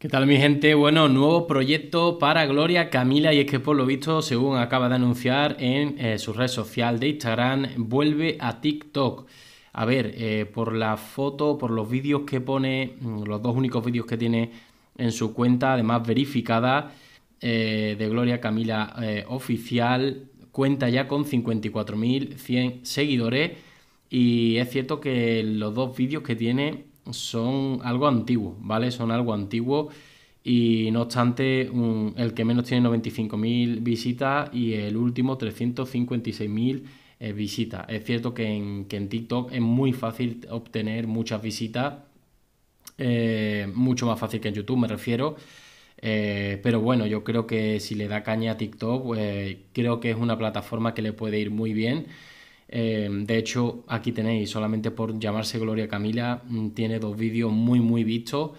¿Qué tal mi gente? Bueno, nuevo proyecto para Gloria Camila y es que por lo visto, según acaba de anunciar en eh, su red social de Instagram, vuelve a TikTok. A ver, eh, por la foto, por los vídeos que pone, mm, los dos únicos vídeos que tiene en su cuenta, además verificada, eh, de Gloria Camila oficial, cuenta ya con 54.100 seguidores y es cierto que los dos vídeos que tiene son algo antiguo, ¿vale? Son algo antiguo y no obstante, el que menos tiene 95.000 visitas y el último 356.000 eh, visitas. Es cierto que en, TikTok es muy fácil obtener muchas visitas, eh, mucho más fácil que en YouTube me refiero. Eh, pero bueno, yo creo que si le da caña a TikTok, creo que es una plataforma que le puede ir muy bien. Em, de hecho, aquí tenéis, solamente por llamarse Gloria Camila, mm, tiene dos vídeos muy, muy vistos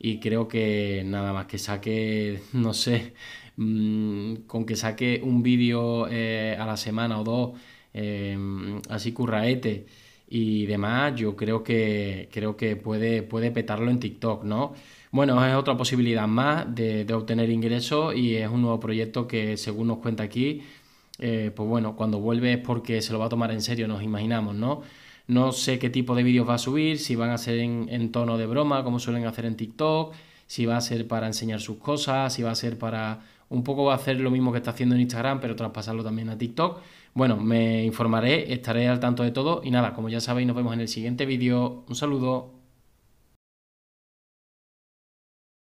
y creo que nada más que saque, no sé, mm, con que saque un vídeo eh, a la semana o dos, em, así curraete y demás, yo creo que, creo que puede, puede petarlo en TikTok, ¿no? Bueno, es otra posibilidad más de obtener ingresos y es un nuevo proyecto que, según nos cuenta aquí, eh, pues bueno, cuando vuelve es porque se lo va a tomar en serio, nos imaginamos, ¿no? No sé qué tipo de vídeos va a subir, si van a ser en, tono de broma, como suelen hacer en TikTok, si va a ser para enseñar sus cosas, si va a ser para... Un poco va a hacer lo mismo que está haciendo en Instagram, pero traspasarlo también a TikTok. Bueno, me informaré, estaré al tanto de todo y nada, como ya sabéis, nos vemos en el siguiente vídeo. Un saludo.